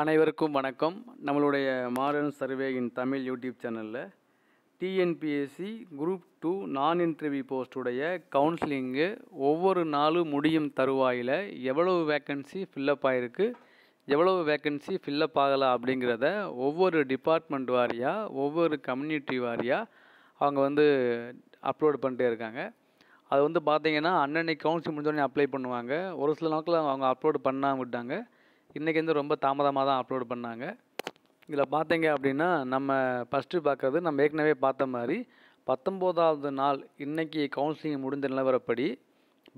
அனைவருக்கும் வணக்கம் நம்மளுடைய modern survey in Tamil YouTube சேனலில் TNPSC group two non interview போஸ்டுடைய கவுன்சிலிங்கு ஒவ்வொரு நாளும் முடியும் தருவாயில் எவ்வளவு வேக்கன்சி ஃபில்லப் ஆகிருக்கு எவ்வளவு வேக்கன்சி ஃபில்லப் ஆகலாம் அப்படிங்கிறத ஒவ்வொரு டிபார்ட்மெண்ட் வாரியாக ஒவ்வொரு கம்யூனிட்டி வாரியாக அவங்க வந்து அப்லோட் பண்ணிட்டே இருக்காங்க அது வந்து பார்த்திங்கன்னா அன்னன்னைக்கு கவுன்சில் முடிஞ்சோடனே அப்ளை பண்ணுவாங்க ஒரு சில நாட்கள் அவங்க அப்லோடு பண்ணாமல் விட்டாங்க இன்றைக்கி வந்து ரொம்ப தாமதமாக தான் அப்லோட் பண்ணாங்க இதில் பார்த்தீங்க அப்படின்னா நம்ம ஃபஸ்ட்டு பார்க்குறது நம்ம ஏற்கனவே பார்த்த மாதிரி பத்தொம்போதாவது நாள் இன்றைக்கி கவுன்சிலிங் முடிந்த நிலவரப்படி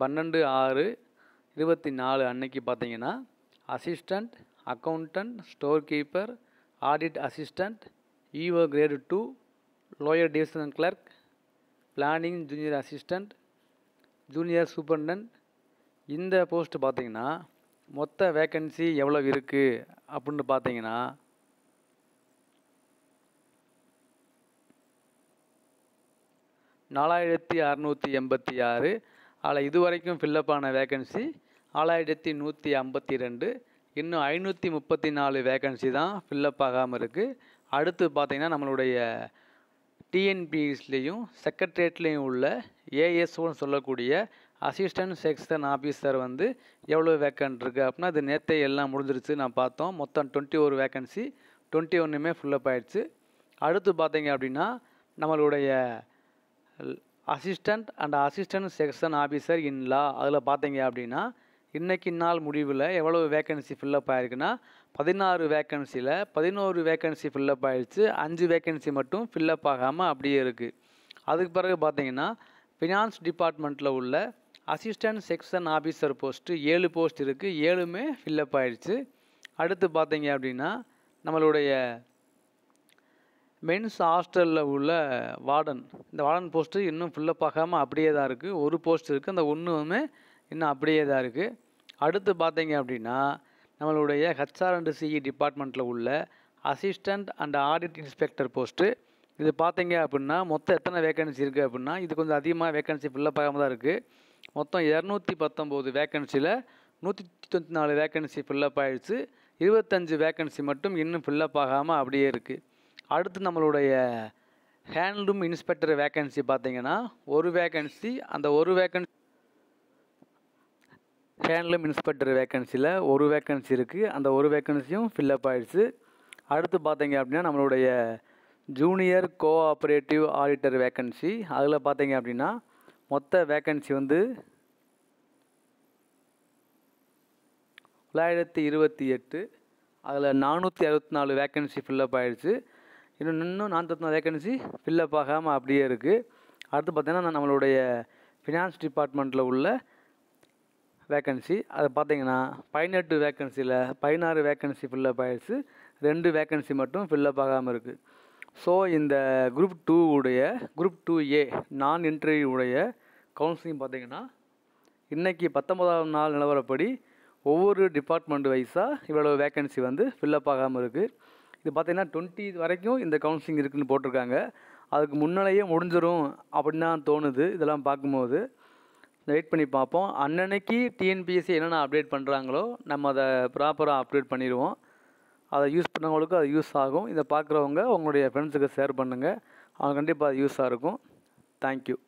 பன்னெண்டு ஆறு இருபத்தி நாலு அன்னைக்கு பார்த்தீங்கன்னா assistant accountant store keeper audit assistant EO grade two lower division clerk planning junior assistant junior superintendent இந்த போஸ்ட்டு பார்த்திங்கன்னா மொத்த வேக்கன்சி எவ்வளோ இருக்குது அப்படின்னு பார்த்தீங்கன்னா நாலாயிரத்தி அறநூற்றி எண்பத்தி ஆறு அதில் இதுவரைக்கும் ஃபில்லப் ஆன வேக்கன்சி நாலாயிரத்தி நூற்றி ஐம்பத்தி ரெண்டு இன்னும் ஐநூற்றி முப்பத்தி நாலு வேக்கன்சி தான் ஃபில்லப் ஆகாமல் இருக்குது அடுத்து பார்த்திங்கன்னா நம்மளுடைய டிஎன்பிஎஸ்லேயும் செக்ரட்டரியேட்லேயும் உள்ள ஏஎஸ்ஓன்னு சொல்லக்கூடிய அசிஸ்டன்ட் செக்ஷன் ஆஃபீஸர் வந்து எவ்வளோ வேக்கன்ட் இருக்குது அப்படின்னா அது நேற்றே எல்லாம் முடிஞ்சிருச்சு நான் பார்த்தோம் மொத்தம் டுவெண்ட்டி ஒரு வேக்கன்சி டுவெண்ட்டி ஒன்றுமே ஃபுல்லப் ஆகிடுச்சு அடுத்து பார்த்தீங்க அப்படின்னா நம்மளுடைய assistant and assistant section officer in law அதில் பார்த்தீங்க அப்படின்னா இன்றைக்கி நாள் முடிவில் எவ்வளோ வேக்கன்சி ஃபில்லப் ஆகிருக்குன்னா பதினாறு வேக்கன்சியில் பதினோரு வேக்கன்சி ஃபில்லப் ஆகிடுச்சு அஞ்சு வேக்கன்சி மட்டும் ஃபில்லப் ஆகாமல் அப்படியே இருக்குது அதுக்கு பிறகு பார்த்தீங்கன்னா ஃபினான்ஸ் டிபார்ட்மெண்ட்டில் உள்ள அசிஸ்டன்ட் செக்ஷன் ஆஃபீஸர் போஸ்ட்டு ஏழு போஸ்ட் இருக்குது ஏழுமே ஃபில்லப் ஆகிடுச்சு அடுத்து பார்த்தீங்க அப்படின்னா நம்மளுடைய மென்ஸ் ஹாஸ்டலில் உள்ள வார்டன் இந்த வார்டன் போஸ்ட்டு இன்னும் ஃபில்லப் ஆகாமல் அப்படியே தான் இருக்குது ஒரு போஸ்ட் இருக்குது அந்த ஒன்றுமே இன்னும் அப்படியே தான் இருக்குது அடுத்து பார்த்தீங்க அப்படின்னா நம்மளுடைய ஹெச்ஆர் அண்டு சிஇ டிபார்ட்மெண்ட்டில் உள்ள assistant and audit inspector post இது பார்த்தீங்க அப்படின்னா மொத்தம் எத்தனை வேக்கன்சி இருக்குது அப்படின்னா இது கொஞ்சம் அதிகமாக வேக்கன்சி ஃபில்லப் ஆகாமல் தான் இருக்குது மொத்தம் இரநூத்தி பத்தொம்போது வேக்கன்சியில் நூற்றி தொண்ணூற்றி நாலு வேக்கன்சி ஃபில்லப் ஆகிடுச்சு இருபத்தஞ்சு வேக்கன்சி மட்டும் இன்னும் ஃபில்லப் ஆகாமல் அப்படியே இருக்குது அடுத்து நம்மளுடைய ஹேண்ட்லூம் இன்ஸ்பெக்டர் வேக்கன்சி பார்த்தீங்கன்னா ஒரு வேக்கன்சி அந்த ஒரு வேக்கன்சி ஹேண்ட்லூம் இன்ஸ்பெக்டர் வேக்கன்சியில் ஒரு வேக்கன்சி இருக்குது அந்த ஒரு வேக்கன்சியும் ஃபில்லப் ஆகிடுச்சு அடுத்து பார்த்தீங்க அப்படின்னா நம்மளுடைய ஜூனியர் கோஆப்ரேட்டிவ் ஆடிட்டர் வேக்கன்சி அதில் பார்த்தீங்க அப்படின்னா மொத்த வேக்கன்சி வந்து தொள்ளாயிரத்தி இருபத்தி எட்டு அதில் நானூற்றி அறுபத்தி நாலு வேக்கன்சி ஃபில்லப் ஆகிடுச்சு இன்னும் இன்னும் நானூற்றி நாலு வேக்கன்சி ஃபில்லப் ஆகாமல் அப்படியே இருக்குது அடுத்து பார்த்திங்கன்னா நம்மளுடைய ஃபினான்ஸ் டிபார்ட்மெண்ட்டில் உள்ள வேக்கன்சி அதை பார்த்தீங்கன்னா பதினெட்டு வேக்கன்சியில் பதினாறு வேக்கன்சி ஃபில்லப் ஆகிடுச்சு ரெண்டு வேக்கன்சி மட்டும் ஃபில்லப் ஆகாமல் இருக்குது ஸோ இந்த குரூப் டூ உடைய group two A non interview உடைய கவுன்சிலிங் பார்த்தீங்கன்னா இன்றைக்கி பத்தொம்பதாம் நாள் நிலவரப்படி ஒவ்வொரு டிபார்ட்மெண்ட் வைஸாக இவ்வளோ வேக்கன்சி வந்து ஃபில்லப் ஆகாமல் இருக்குது இது பார்த்திங்கன்னா டுவெண்ட்டி வரைக்கும் இந்த கவுன்சிலிங் இருக்குதுன்னு போட்டிருக்காங்க அதுக்கு முன்னாலேயே முடிஞ்சிடும் அப்படின்னு தான் தோணுது இதெல்லாம் பார்க்கும்போது வெயிட் பண்ணி பார்ப்போம் அன்னன்னைக்கு டிஎன்பிஎஸ்சி என்னென்ன அப்டேட் பண்ணுறாங்களோ நம்ம அதை ப்ராப்பராக அப்டேட் பண்ணிடுவோம் அதை யூஸ் பண்ணவங்களுக்கு அது யூஸ் ஆகும் இதை பார்க்குறவங்க உங்களுடைய ஃப்ரெண்ட்ஸுக்கு ஷேர் பண்ணுங்கள் அவங்க கண்டிப்பாக அது யூஸாக இருக்கும் தேங்க்யூ